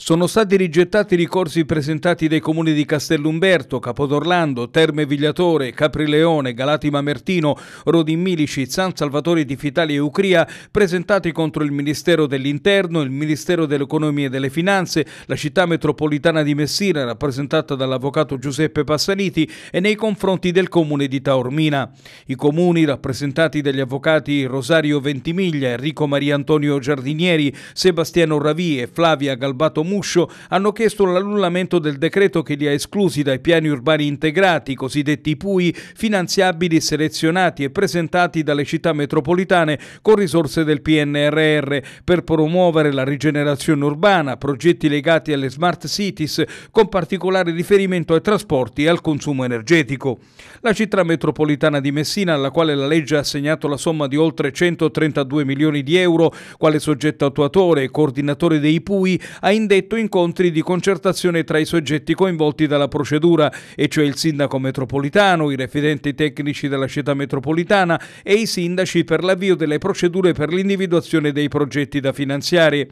Sono stati rigettati i ricorsi presentati dai comuni di Castellumberto, Capodorlando, Terme Vigliatore, Caprileone, Galati Mamertino, Rodin Milici, San Salvatore di Fitali e Ucria, presentati contro il Ministero dell'Interno, il Ministero dell'Economia e delle Finanze, la città metropolitana di Messina, rappresentata dall'avvocato Giuseppe Passaniti, e nei confronti del comune di Taormina. I comuni, rappresentati dagli avvocati Rosario Ventimiglia, Enrico Maria Antonio Giardinieri, Sebastiano Ravì e Flavia Galbato Muscio hanno chiesto l'annullamento del decreto che li ha esclusi dai piani urbani integrati, cosiddetti PUI, finanziabili, selezionati e presentati dalle città metropolitane con risorse del PNRR per promuovere la rigenerazione urbana, progetti legati alle smart cities con particolare riferimento ai trasporti e al consumo energetico. La città metropolitana di Messina, alla quale la legge ha assegnato la somma di oltre 132 milioni di euro, quale soggetto attuatore e coordinatore dei PUI, ha indetto indetto incontri di concertazione tra i soggetti coinvolti dalla procedura, e cioè il sindaco metropolitano, i referenti tecnici della città metropolitana e i sindaci per l'avvio delle procedure per l'individuazione dei progetti da finanziare.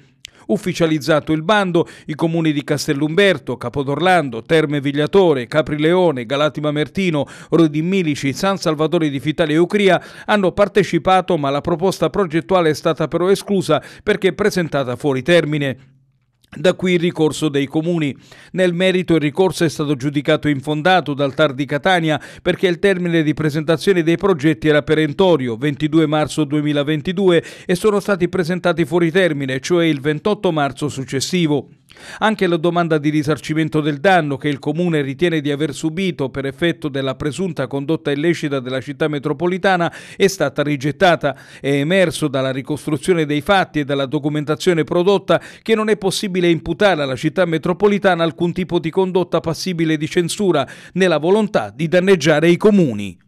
Ufficializzato il bando, i comuni di Castellumberto, Capodorlando, Terme Vigliatore, Caprileone, Galatima Mertino, Rodi Milici, San Salvatore di Fitale e Ucria hanno partecipato ma la proposta progettuale è stata però esclusa perché presentata fuori termine. Da qui il ricorso dei comuni. Nel merito il ricorso è stato giudicato infondato dal TAR di Catania perché il termine di presentazione dei progetti era perentorio, 22 marzo 2022, e sono stati presentati fuori termine, cioè il 28 marzo successivo. Anche la domanda di risarcimento del danno che il Comune ritiene di aver subito per effetto della presunta condotta illecita della città metropolitana è stata rigettata. È emerso dalla ricostruzione dei fatti e dalla documentazione prodotta che non è possibile possibile imputare alla città metropolitana alcun tipo di condotta passibile di censura né la volontà di danneggiare i comuni.